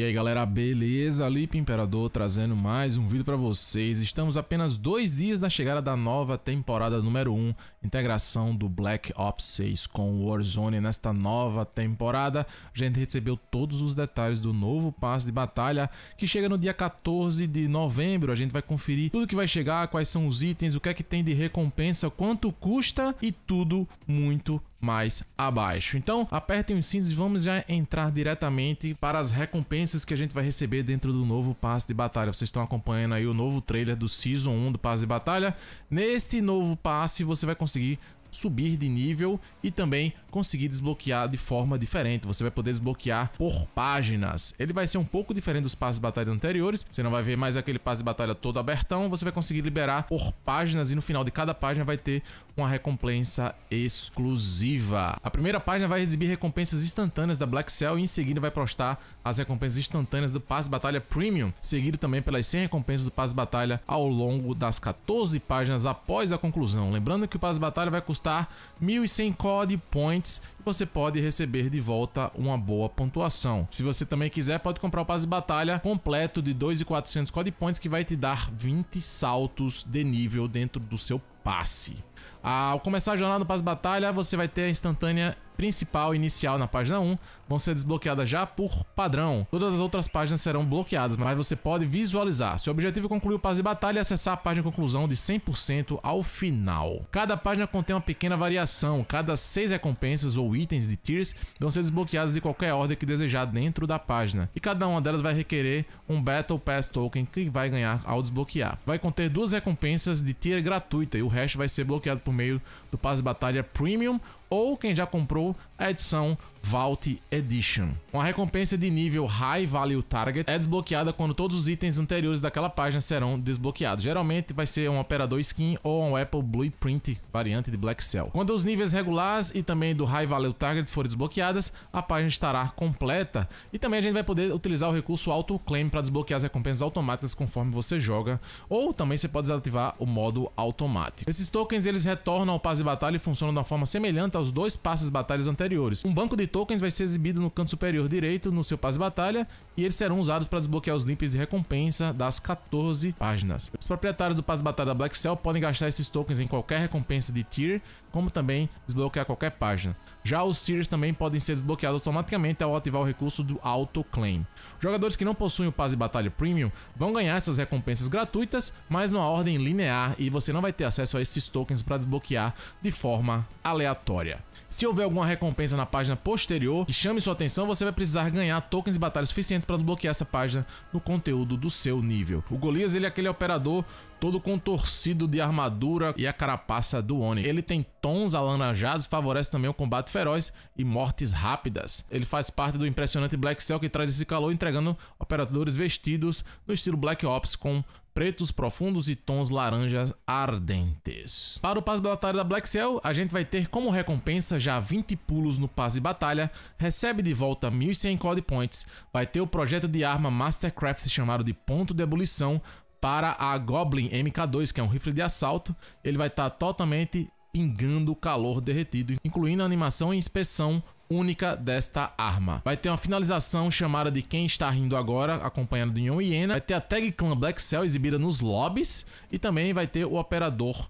E aí galera, beleza? Lipe Imperador trazendo mais um vídeo para vocês. Estamos apenas dois dias da chegada da nova temporada número 1, integração do Black Ops 6 com Warzone nesta nova temporada. A gente recebeu todos os detalhes do novo passe de batalha que chega no dia 14 de novembro. A gente vai conferir tudo que vai chegar, quais são os itens, o que é que tem de recompensa, quanto custa e tudo muito mais abaixo. Então, apertem os cintos e vamos já entrar diretamente para as recompensas que a gente vai receber dentro do novo passe de batalha. Vocês estão acompanhando aí o novo trailer do Season 1 do passe de batalha. Neste novo passe, você vai conseguir subir de nível e também conseguir desbloquear de forma diferente. Você vai poder desbloquear por páginas. Ele vai ser um pouco diferente dos passes de batalha anteriores. Você não vai ver mais aquele passe de batalha todo abertão. Você vai conseguir liberar por páginas e no final de cada página vai ter uma recompensa exclusiva. A primeira página vai exibir recompensas instantâneas da Black Cell e em seguida vai postar as recompensas instantâneas do passe de batalha Premium, seguido também pelas 100 recompensas do passe de batalha ao longo das 14 páginas após a conclusão. Lembrando que o passe de batalha vai custar custar 1.100 COD Points e você pode receber de volta uma boa pontuação. Se você também quiser, pode comprar o passe de batalha completo de 2.400 COD Points que vai te dar 20 saltos de nível dentro do seu passe. Ao começar a jornada do Passe Batalha, você vai ter a instantânea principal inicial na página 1, vão ser desbloqueadas já por padrão. Todas as outras páginas serão bloqueadas, mas você pode visualizar. Seu objetivo é concluir o Passe Batalha e acessar a página de conclusão de 100% ao final. Cada página contém uma pequena variação, cada 6 recompensas ou itens de tiers vão ser desbloqueadas de qualquer ordem que desejar dentro da página, e cada uma delas vai requerer um Battle Pass Token que vai ganhar ao desbloquear. Vai conter duas recompensas de tier gratuita e o o hash vai ser bloqueado por meio do passe de batalha Premium ou quem já comprou a edição Vault Edition. Uma recompensa de nível High Value Target é desbloqueada quando todos os itens anteriores daquela página serão desbloqueados. Geralmente vai ser um Operador Skin ou um Apple Blueprint, variante de Black Cell. Quando os níveis regulares e também do High Value Target forem desbloqueadas, a página estará completa e também a gente vai poder utilizar o recurso Auto Claim para desbloquear as recompensas automáticas conforme você joga ou também você pode desativar o modo automático. Esses tokens eles retornam ao paz de batalha e funcionam de uma forma semelhante aos dois passes batalhas anteriores. Um banco de tokens vai ser exibido no canto superior direito no seu passe batalha e eles serão usados para desbloquear os limpes de recompensa das 14 páginas. Os proprietários do passe batalha da Black Cell podem gastar esses tokens em qualquer recompensa de tier, como também desbloquear qualquer página. Já os Sears também podem ser desbloqueados automaticamente ao ativar o recurso do Auto Claim. Jogadores que não possuem o Paz e Batalha Premium vão ganhar essas recompensas gratuitas, mas numa ordem linear e você não vai ter acesso a esses tokens para desbloquear de forma aleatória. Se houver alguma recompensa na página posterior que chame sua atenção, você vai precisar ganhar tokens de batalha suficientes para desbloquear essa página no conteúdo do seu nível. O Golias ele é aquele operador todo contorcido de armadura e a carapaça do Oni. Ele tem tons alaranjados, favorece também o combate feroz e mortes rápidas. Ele faz parte do impressionante Black Cell que traz esse calor entregando operadores vestidos no estilo Black Ops com pretos profundos e tons laranjas ardentes. Para o passe de batalha da Black Cell, a gente vai ter como recompensa já 20 pulos no passe de batalha, recebe de volta 1100 code points, vai ter o projeto de arma Mastercraft chamado de ponto de ebulição, para a Goblin MK2, que é um rifle de assalto. Ele vai estar tá totalmente pingando o calor derretido, incluindo a animação e inspeção única desta arma. Vai ter uma finalização chamada de Quem Está Rindo Agora, acompanhado de Yon Hiena. Vai ter a tag Clan Black Cell exibida nos lobbies e também vai ter o operador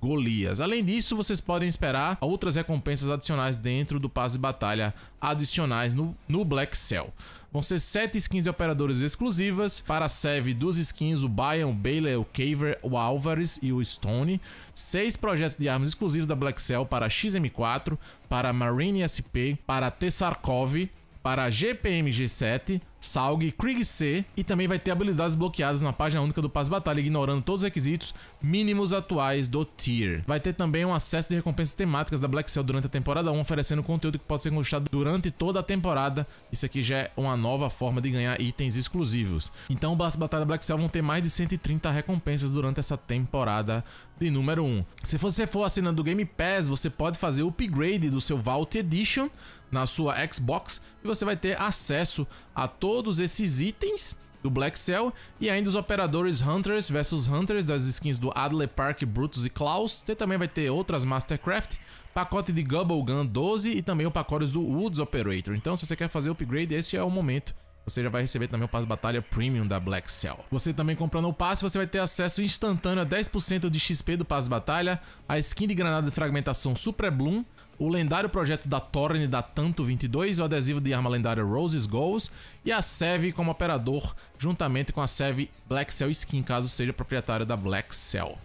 Golias. Além disso, vocês podem esperar outras recompensas adicionais dentro do passe de batalha adicionais no, no Black Cell. Vão ser 7 skins de operadores exclusivas para a serve dos skins, o Bayon, o Baylor, o Caver, o Álvares e o Stone. 6 projetos de armas exclusivos da Black Cell para XM4, para Marine SP, para Tessarkov, para GPMG7, Salg, Krieg C e também vai ter habilidades bloqueadas na página única do Pass Batalha, ignorando todos os requisitos mínimos atuais do tier. Vai ter também um acesso de recompensas temáticas da Black Cell durante a temporada 1, oferecendo conteúdo que pode ser conquistado durante toda a temporada. Isso aqui já é uma nova forma de ganhar itens exclusivos. Então, o Pass Batalha Black Cell vão ter mais de 130 recompensas durante essa temporada de número 1. Se você for assinando o Game Pass, você pode fazer o upgrade do seu Vault Edition na sua Xbox e você vai ter acesso a todos todos esses itens do Black Cell e ainda os operadores Hunters versus Hunters das skins do Adler Park, Brutus e Klaus. Você também vai ter outras Mastercraft, pacote de Gubble Gun 12 e também o pacote do Woods Operator. Então, se você quer fazer o upgrade, esse é o momento você já vai receber também o Pass Batalha Premium da Black Cell. Você também comprando o passe, você vai ter acesso instantâneo a 10% de XP do Pass Batalha, a skin de granada de fragmentação Super Bloom, o lendário projeto da Torne da Tanto 22, o adesivo de arma lendária Roses Goals e a Seve como operador, juntamente com a Seve Black Cell Skin, caso seja proprietária da Black Cell.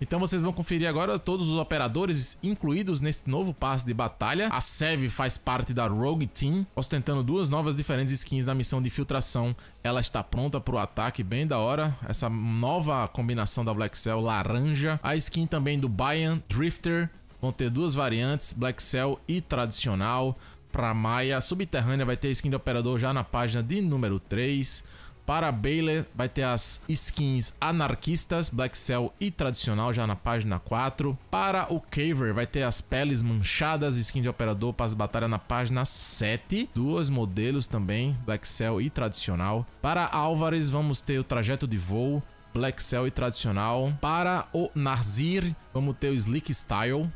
Então vocês vão conferir agora todos os operadores incluídos neste novo passe de batalha. A Seve faz parte da Rogue Team, ostentando duas novas diferentes skins na missão de filtração. Ela está pronta para o ataque, bem da hora. Essa nova combinação da Black Cell laranja. A skin também do Bayan, Drifter, Vão ter duas variantes, Black Cell e tradicional. Para Maia, Subterrânea vai ter skin de operador já na página de número 3. Para Baylor vai ter as skins anarquistas, Black Cell e tradicional já na página 4. Para o Caver vai ter as peles manchadas, skin de operador para as batalhas na página 7. Duas modelos também, Black Cell e tradicional. Para Álvares vamos ter o trajeto de voo, Black Cell e tradicional. Para o Narzir, vamos ter o Slick Style.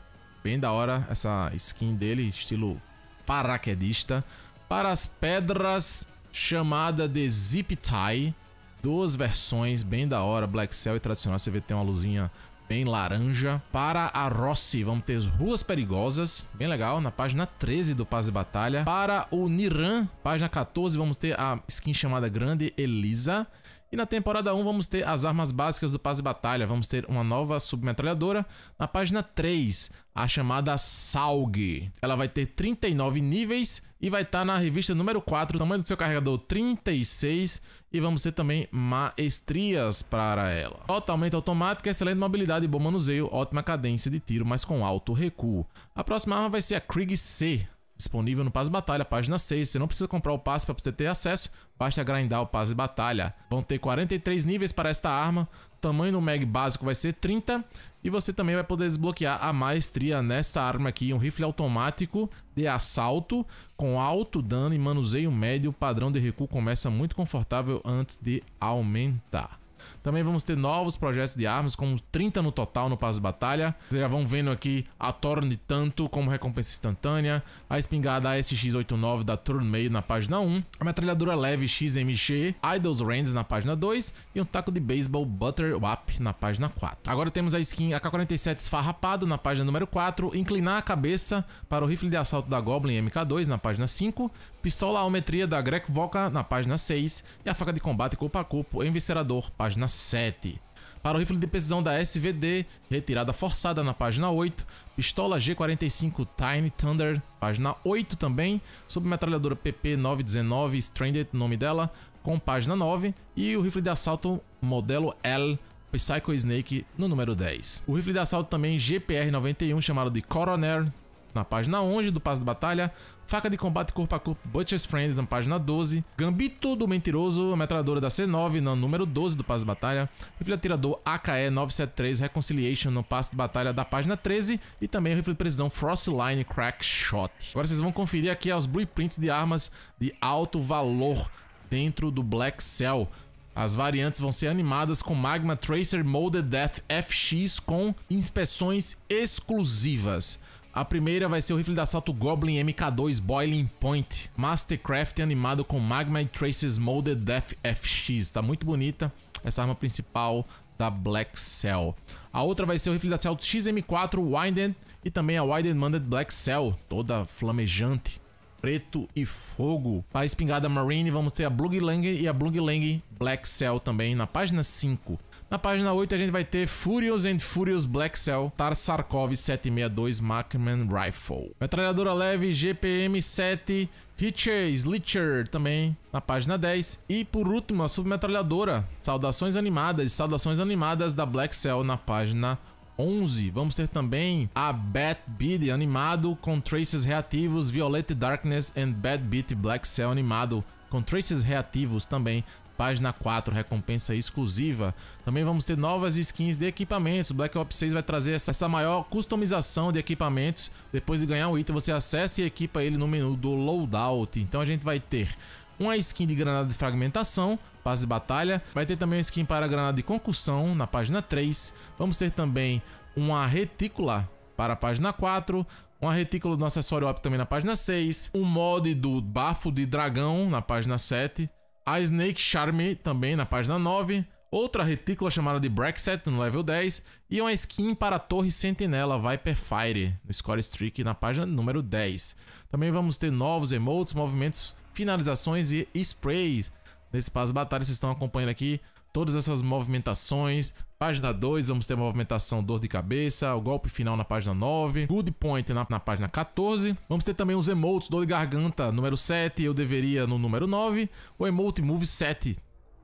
Bem da hora essa skin dele, estilo paraquedista. Para as pedras, chamada de Zip Tie. Duas versões, bem da hora, Black Cell e tradicional. Você vê que tem uma luzinha bem laranja. Para a Rossi, vamos ter as Ruas Perigosas, bem legal, na página 13 do Paz de Batalha. Para o Niran, página 14, vamos ter a skin chamada Grande Elisa. E na temporada 1 vamos ter as armas básicas do Paz de Batalha. Vamos ter uma nova submetralhadora. Na página 3, a chamada SAUG. Ela vai ter 39 níveis e vai estar tá na revista número 4, tamanho do seu carregador 36. E vamos ter também maestrias para ela. Totalmente automática, excelente mobilidade e bom manuseio, ótima cadência de tiro, mas com alto recuo. A próxima arma vai ser a Krieg C, disponível no Passe Batalha, página 6. Você não precisa comprar o passe para você ter acesso, basta grindar o passe Batalha. Vão ter 43 níveis para esta arma, tamanho no mag básico vai ser 30 e você também vai poder desbloquear a maestria nessa arma aqui, um rifle automático de assalto com alto dano e manuseio médio, O padrão de recuo começa muito confortável antes de aumentar. Também vamos ter novos projetos de armas, como 30 no total no Passo de Batalha. Vocês já vão vendo aqui a torne de Tanto como recompensa instantânea, a espingarda sx 89 da meio na página 1, a metralhadora leve XMG Idols Rands na página 2 e um taco de beisebol Butter Wap na página 4. Agora temos a skin AK-47 esfarrapado na página número 4, inclinar a cabeça para o rifle de assalto da Goblin MK2 na página 5, pistola almetria da Greg Voca na página 6 e a faca de combate a Cupo Enviscerador, página página 7. Para o rifle de precisão da SVD, retirada forçada na página 8, pistola G45 Tiny Thunder, página 8 também, submetralhadora PP919 Stranded, nome dela, com página 9, e o rifle de assalto modelo L, Psycho Snake, no número 10. O rifle de assalto também GPR-91, chamado de Coroner, na página 11 do Passo de Batalha, Faca de Combate Corpo a Corpo Butcher's Friend na página 12, Gambito do Mentiroso, a metralhadora da C9 no número 12 do Passo de Batalha, Rifle Atirador AKE 973 Reconciliation no Passo de Batalha da página 13 e também o Rifle de Precisão Frostline Crack Shot. Agora vocês vão conferir aqui os blueprints de armas de alto valor dentro do Black Cell. As variantes vão ser animadas com Magma Tracer Molded Death FX com inspeções exclusivas. A primeira vai ser o rifle de assalto Goblin MK2 Boiling Point, Mastercraft animado com Magma e Traces Molded Death FX. Tá muito bonita essa arma principal da Black Cell. A outra vai ser o rifle de assalto XM4 Widen e também a Widen Manded Black Cell, toda flamejante preto e fogo. A espingarda Marine, vamos ter a Bluglang e a Bluglang Black Cell também na página 5. Na página 8 a gente vai ter Furious and Furious Black Cell Tarsarkov 762 Machman Rifle. Metralhadora leve GPM-7 Hitcher, Slitcher também na página 10. E por último, a submetralhadora, Saudações Animadas, Saudações Animadas da Black Cell na página 11. Vamos ter também a Bat Beat animado com traces reativos Violet Darkness and Bad Beat Black Cell animado com traces reativos também página 4, recompensa exclusiva. Também vamos ter novas skins de equipamentos. Black Ops 6 vai trazer essa, maior customização de equipamentos. Depois de ganhar o um item, você acessa e equipa ele no menu do Loadout. Então a gente vai ter uma skin de granada de fragmentação, fase de batalha. Vai ter também uma skin para granada de concussão na página 3. Vamos ter também uma retícula para a página 4 uma retícula do acessório op também na página 6, um mod do bafo de dragão na página 7, a Snake Charm também na página 9. Outra retícula chamada de Brexit no level 10. E uma skin para a Torre Sentinela Viper Fire no Score Streak na página número 10. Também vamos ter novos emotes, movimentos, finalizações e sprays. Nesse passo de batalha vocês estão acompanhando aqui todas essas movimentações, Página 2, vamos ter movimentação dor de cabeça, o golpe final na página 9, good point na, na página 14. Vamos ter também os emotes, dor de garganta, número 7, eu deveria no número 9, o emote move 7,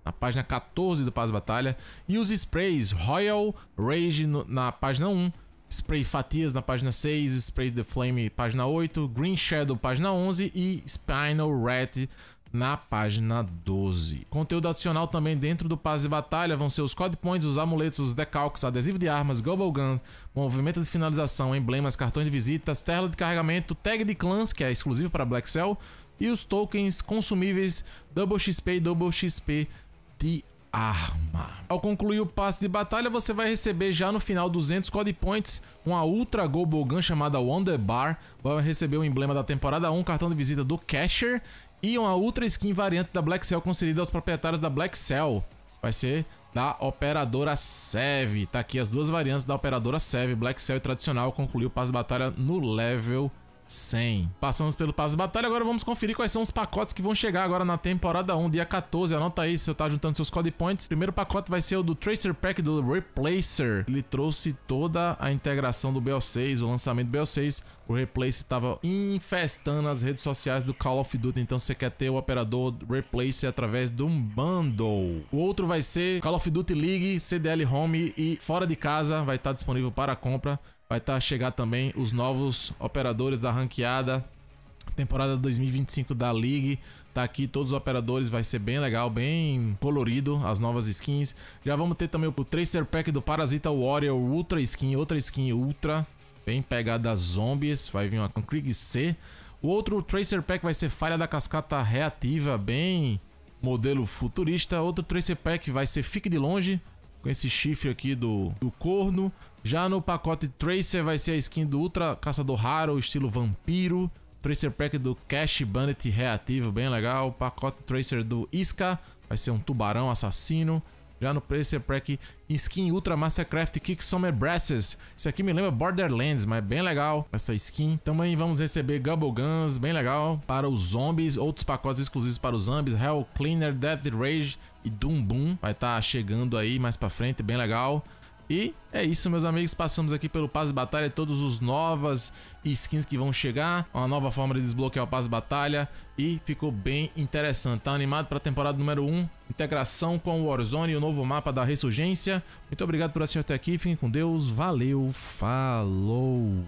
na página 14 do Paz Batalha, e os sprays Royal Rage no, na página 1, Spray Fatias na página 6, Spray The Flame página 8, Green Shadow página 11 e Spinal Rat na página 12. Conteúdo adicional também dentro do Paz e Batalha vão ser os Code Points, os amuletos, os decalques, adesivo de armas, Global Gun, movimento de finalização, emblemas, cartões de visitas, tela de carregamento, tag de clãs, que é exclusivo para Black Cell, e os tokens consumíveis Double XP e Double XP de arma. Ao concluir o passe de batalha, você vai receber já no final 200 Code Points, uma Ultra Gobo Gun chamada Wonder Bar, vai receber o emblema da temporada 1, cartão de visita do Casher e uma Ultra Skin variante da Black Cell concedida aos proprietários da Black Cell. Vai ser da operadora Sev. Tá aqui as duas variantes da operadora Sev, Black Cell e tradicional, concluiu o passo de batalha no level 100. Passamos pelo passo de batalha, agora vamos conferir quais são os pacotes que vão chegar agora na temporada 1, dia 14. Anota aí se você tá juntando seus code points. Primeiro pacote vai ser o do Tracer Pack do Replacer. Ele trouxe toda a integração do BO6, o lançamento do BO6. O Replace estava infestando as redes sociais do Call of Duty, então você quer ter o operador Replace através de um bundle. O outro vai ser Call of Duty League, CDL Home e Fora de Casa, vai estar tá disponível para compra. Vai estar tá chegar também os novos operadores da ranqueada. Temporada 2025 da League. Tá aqui todos os operadores, vai ser bem legal, bem colorido as novas skins. Já vamos ter também o Tracer Pack do Parasita Warrior Ultra Skin, outra skin Ultra, bem pegada zombies, vai vir uma com Krieg C. O outro Tracer Pack vai ser Falha da Cascata Reativa, bem modelo futurista. Outro Tracer Pack vai ser Fique de Longe, com esse chifre aqui do, do corno. Já no pacote Tracer vai ser a skin do Ultra Caçador Raro, estilo Vampiro. Tracer Pack do Cash Bandit reativo, bem legal. Pacote Tracer do Isca, vai ser um tubarão assassino. Já no Placer Pack Skin Ultra Mastercraft Kick Summer Brasses. Isso aqui me lembra Borderlands, mas é bem legal essa skin. Também vamos receber Gubble Guns, bem legal. Para os zombies, outros pacotes exclusivos para os zombies, Hell Cleaner, Death Rage e Doom Boom. Vai estar tá chegando aí mais pra frente, bem legal. E é isso, meus amigos. Passamos aqui pelo de Batalha, todos os novas skins que vão chegar, uma nova forma de desbloquear o de Batalha e ficou bem interessante. Tá animado para a temporada número 1, integração com o Warzone e o novo mapa da Ressurgência. Muito obrigado por assistir até aqui. Fiquem com Deus. Valeu. Falou.